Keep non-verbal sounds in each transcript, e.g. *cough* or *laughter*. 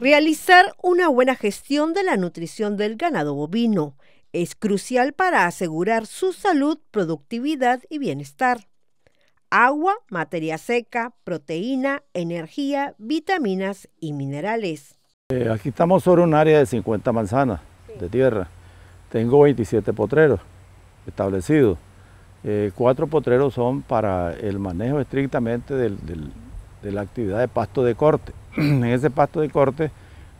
Realizar una buena gestión de la nutrición del ganado bovino es crucial para asegurar su salud, productividad y bienestar. Agua, materia seca, proteína, energía, vitaminas y minerales. Eh, aquí estamos sobre un área de 50 manzanas de tierra. Tengo 27 potreros establecidos. Eh, cuatro potreros son para el manejo estrictamente de la actividad de pasto de corte en ese pasto de corte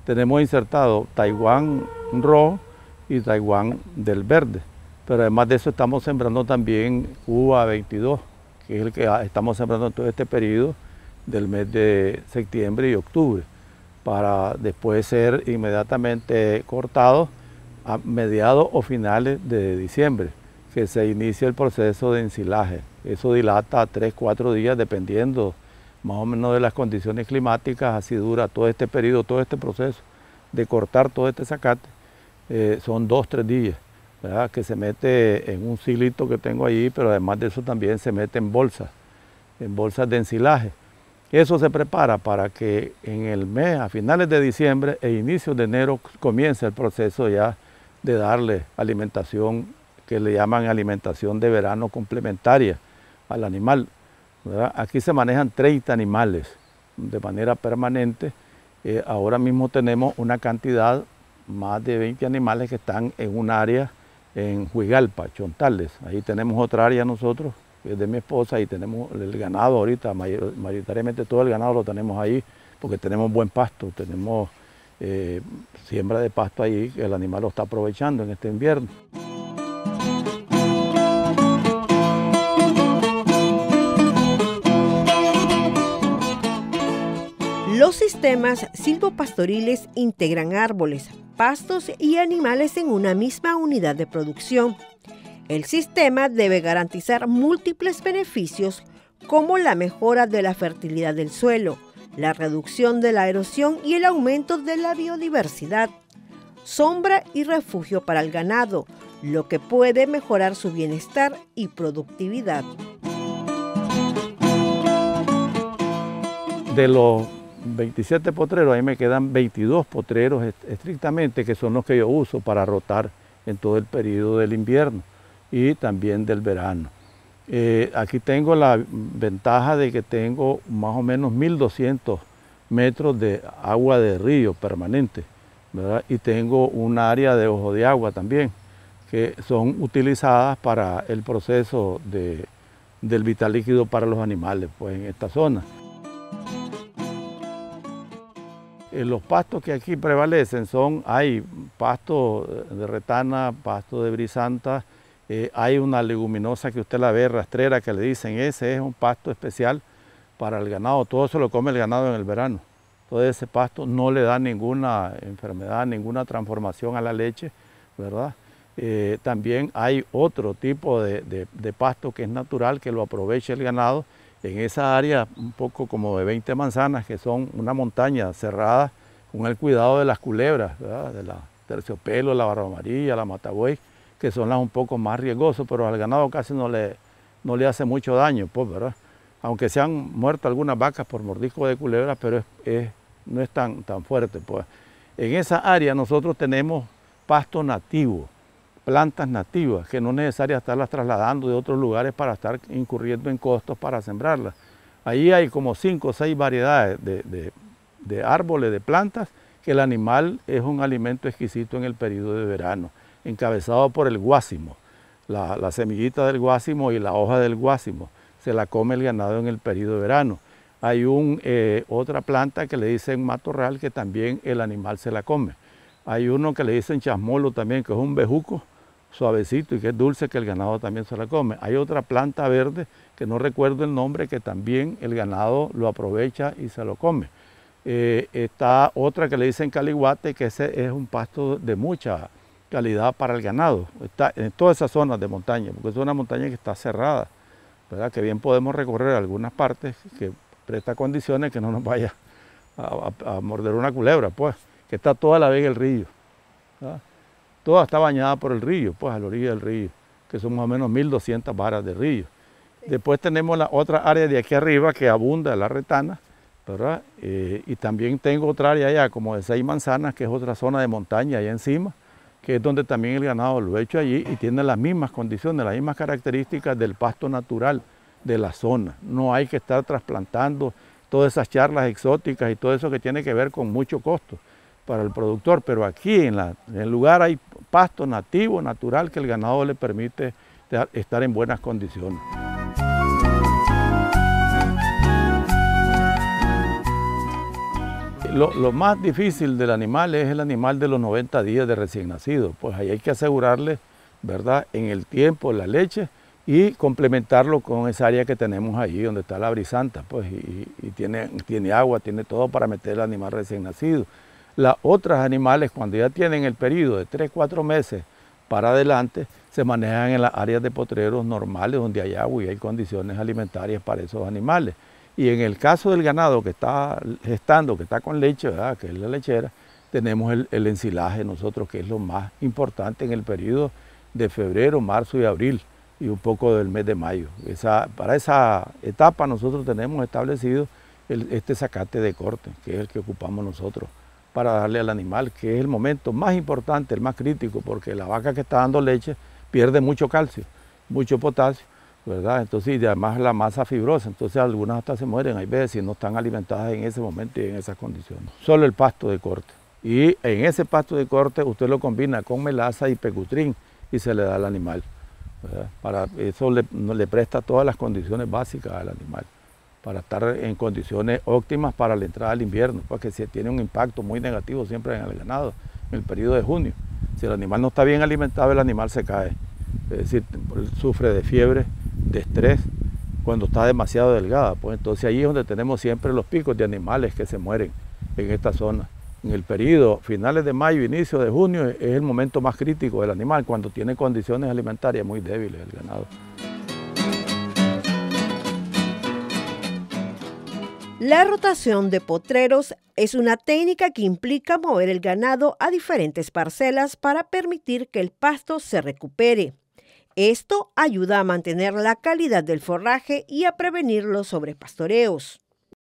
tenemos insertado Taiwán rojo y Taiwán del verde. Pero además de eso estamos sembrando también uva 22, que es el que estamos sembrando en todo este periodo del mes de septiembre y octubre, para después ser inmediatamente cortado a mediados o finales de diciembre, que se inicia el proceso de ensilaje. Eso dilata 3-4 días dependiendo más o menos de las condiciones climáticas, así dura todo este periodo, todo este proceso de cortar todo este zacate, eh, son dos, tres días, ¿verdad? que se mete en un silito que tengo ahí, pero además de eso también se mete en bolsas, en bolsas de ensilaje. Eso se prepara para que en el mes, a finales de diciembre e inicios de enero, comience el proceso ya de darle alimentación que le llaman alimentación de verano complementaria al animal. Aquí se manejan 30 animales de manera permanente. Eh, ahora mismo tenemos una cantidad, más de 20 animales que están en un área en Huigalpa, Chontales. Ahí tenemos otra área nosotros, que es de mi esposa, y tenemos el ganado ahorita, mayoritariamente todo el ganado lo tenemos ahí, porque tenemos buen pasto, tenemos eh, siembra de pasto ahí, el animal lo está aprovechando en este invierno. Los sistemas silvopastoriles integran árboles, pastos y animales en una misma unidad de producción. El sistema debe garantizar múltiples beneficios como la mejora de la fertilidad del suelo, la reducción de la erosión y el aumento de la biodiversidad, sombra y refugio para el ganado, lo que puede mejorar su bienestar y productividad. De lo 27 potreros, ahí me quedan 22 potreros estrictamente, que son los que yo uso para rotar en todo el periodo del invierno y también del verano. Eh, aquí tengo la ventaja de que tengo más o menos 1200 metros de agua de río permanente, Y tengo un área de ojo de agua también, que son utilizadas para el proceso de, del vital líquido para los animales, pues en esta zona. Eh, los pastos que aquí prevalecen son, hay pasto eh, de retana, pasto de brisanta, eh, hay una leguminosa que usted la ve rastrera que le dicen, ese es un pasto especial para el ganado, todo eso lo come el ganado en el verano. Todo ese pasto no le da ninguna enfermedad, ninguna transformación a la leche, ¿verdad? también hay otro tipo de, de pasto que es natural, que lo aprovecha el ganado, en esa área un poco como de 20 manzanas, que son una montaña cerrada, con el cuidado de las culebras, de la terciopelo, la barba amarilla, la matagüey, que son las un poco más riesgosas, pero al ganado casi no le, no le hace mucho daño, pues, ¿verdad? Aunque se han muerto algunas vacas por mordisco de culebras, pero no es tan, tan fuerte, pues. En esa área nosotros tenemos pasto nativo, plantas nativas, que no es necesario estarlas trasladando de otros lugares para estar incurriendo en costos para sembrarlas. Ahí hay como cinco o seis variedades de, árboles, de plantas, que el animal es un alimento exquisito en el periodo de verano, encabezado por el guásimo, la, semillita del guásimo y la hoja del guásimo. Se la come el ganado en el periodo de verano. Hay un, eh, otra planta que le dicen matorral que también el animal se la come. Hay uno que le dicen chasmolo también, que es un bejuco, suavecito y que es dulce que el ganado también se la come. Hay otra planta verde que no recuerdo el nombre que también el ganado lo aprovecha y se lo come. Eh, está otra que le dicen Calihuate que ese es un pasto de mucha calidad para el ganado. Está en todas esas zonas de montaña, porque es una montaña que está cerrada, ¿verdad? que bien podemos recorrer algunas partes que presta condiciones que no nos vaya a, morder una culebra, pues, que está toda la vez el río toda está bañada por el río, pues a la orilla del río, que son más o menos 1.200 varas de río. Después tenemos la otra área de aquí arriba que abunda la retana, ¿verdad? Eh, y también tengo otra área allá como de seis manzanas, que es otra zona de montaña allá encima, que es donde también el ganado lo he hecho allí y tiene las mismas condiciones, las mismas características del pasto natural de la zona. No hay que estar trasplantando todas esas charlas exóticas y todo eso que tiene que ver con mucho costo para el productor, pero aquí en, el lugar hay pasto nativo, natural, que el ganado le permite estar en buenas condiciones. Lo, más difícil del animal es el animal de los 90 días de recién nacido, pues ahí hay que asegurarle, ¿verdad?, en el tiempo la leche y complementarlo con esa área que tenemos ahí donde está la brisanta, pues, y, tiene, tiene agua, tiene todo para meter el animal recién nacido. Las otras animales, cuando ya tienen el periodo de 3-4 meses para adelante, se manejan en las áreas de potreros normales donde hay agua y hay condiciones alimentarias para esos animales. Y en el caso del ganado que está gestando, que está con leche, que es la lechera, tenemos el, el, ensilaje nosotros, que es lo más importante en el periodo de febrero, marzo y abril y un poco del mes de mayo. Esa, para esa etapa nosotros tenemos establecido este sacate de corte, que es el que ocupamos nosotros para darle al animal, que es el momento más importante, el más crítico, porque la vaca que está dando leche pierde mucho calcio, mucho potasio, ¿verdad? Entonces, y además la masa fibrosa, entonces algunas hasta se mueren, hay veces si no están alimentadas en ese momento y en esas condiciones. Solo el pasto de corte. Y en ese pasto de corte usted lo combina con melaza y pecutrín y se le da al animal. Para eso le presta todas las condiciones básicas al animal para estar en condiciones óptimas para la entrada del invierno, porque se tiene un impacto muy negativo siempre en el ganado, en el periodo de junio. Si el animal no está bien alimentado, el animal se cae, es decir, sufre de fiebre, de estrés, cuando está demasiado delgada. Pues entonces ahí es donde tenemos siempre los picos de animales que se mueren en esta zona. En el periodo finales de mayo, inicio de junio, es el momento más crítico del animal, cuando tiene condiciones alimentarias muy débiles el ganado. La rotación de potreros es una técnica que implica mover el ganado a diferentes parcelas para permitir que el pasto se recupere. Esto ayuda a mantener la calidad del forraje y a prevenir los sobrepastoreos.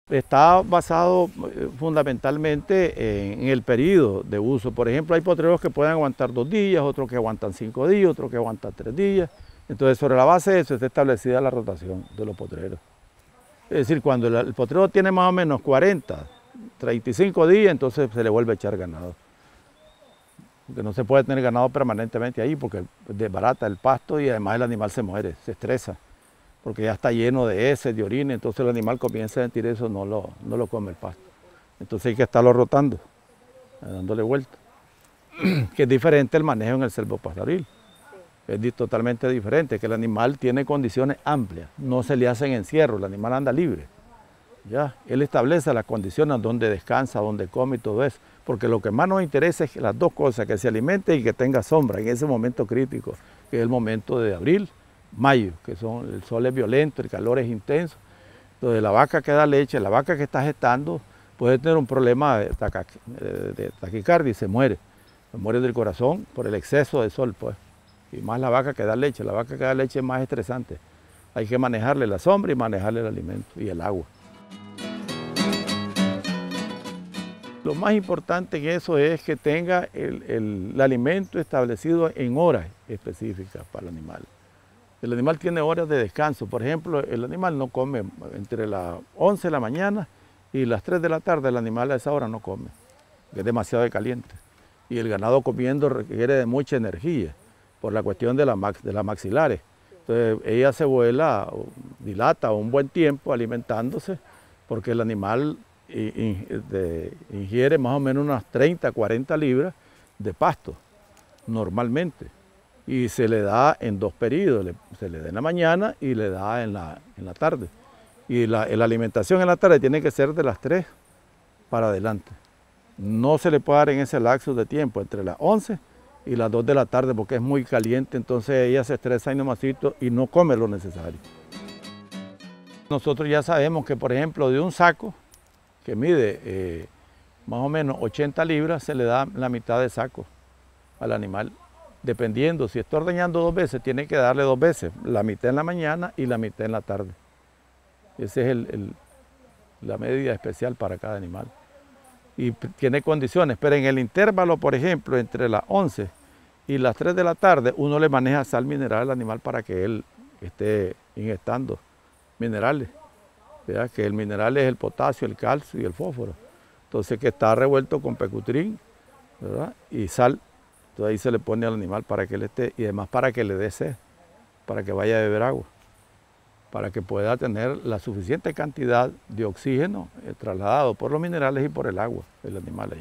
Está basado eh, fundamentalmente en el periodo de uso. Por ejemplo, hay potreros que pueden aguantar dos días, otros que aguantan cinco días, otros que aguantan tres días. Entonces, sobre la base de eso está establecida la rotación de los potreros. Es decir, cuando el potrero tiene más o menos 40, 35 días, entonces se le vuelve a echar ganado. Porque no se puede tener ganado permanentemente ahí porque desbarata el pasto y además el animal se muere, se estresa. Porque ya está lleno de heces, de orina, entonces el animal comienza a sentir eso, no lo, no lo come el pasto. Entonces hay que estarlo rotando, dándole vuelta. *clears throat* que es diferente el manejo en el selvo pastoril es totalmente diferente, que el animal tiene condiciones amplias, no se le hacen encierros, el animal anda libre. ¿ya? Él establece las condiciones donde descansa, donde come y todo eso, porque lo que más nos interesa es las dos cosas, que se alimente y que tenga sombra en ese momento crítico, que es el momento de abril, mayo, que son, el sol es violento, el calor es intenso, entonces la vaca que da leche, la vaca que está gestando, puede tener un problema de, eh, taquicardia y se muere, se muere del corazón por el exceso de sol. pues más la vaca que da leche. La vaca que da leche es más estresante. Hay que manejarle la sombra y manejarle el alimento y el agua. Lo más importante en eso es que tenga el, alimento establecido en horas específicas para el animal. El animal tiene horas de descanso. Por ejemplo, el animal no come entre las 11 de la mañana y las 3 de la tarde. El animal a esa hora no come, es demasiado caliente. Y el ganado comiendo requiere de mucha energía por la cuestión de, la max, de las maxilares. Entonces ella se vuela, dilata un buen tiempo alimentándose, porque el animal ingiere más o menos unas 30, 40 libras de pasto, normalmente. Y se le da en dos periodos, se le da en la mañana y le da en la, en la tarde. Y la, alimentación en la tarde tiene que ser de las 3 para adelante. No se le puede dar en ese lapso de tiempo, entre las 11 y las 2 de la tarde porque es muy caliente, entonces ella se estresa y y no come lo necesario. Nosotros ya sabemos que, por ejemplo, de un saco que mide eh, más o menos 80 libras, se le da la mitad de saco al animal. Dependiendo, si está ordeñando dos veces, tiene que darle dos veces, la mitad en la mañana y la mitad en la tarde. Esa es la medida especial para cada animal y tiene condiciones, pero en el intervalo, por ejemplo, entre las 11 y las 3 de la tarde, uno le maneja sal mineral al animal para que él esté ingestando minerales. ¿verdad? Que el mineral es el potasio, el calcio y el fósforo. Entonces que está revuelto con pecutrín ¿verdad? y sal. Entonces ahí se le pone al animal para que él esté y además para que le dé sed, para que vaya a beber agua para que pueda tener la suficiente cantidad de oxígeno eh, trasladado por los minerales y por el agua del animal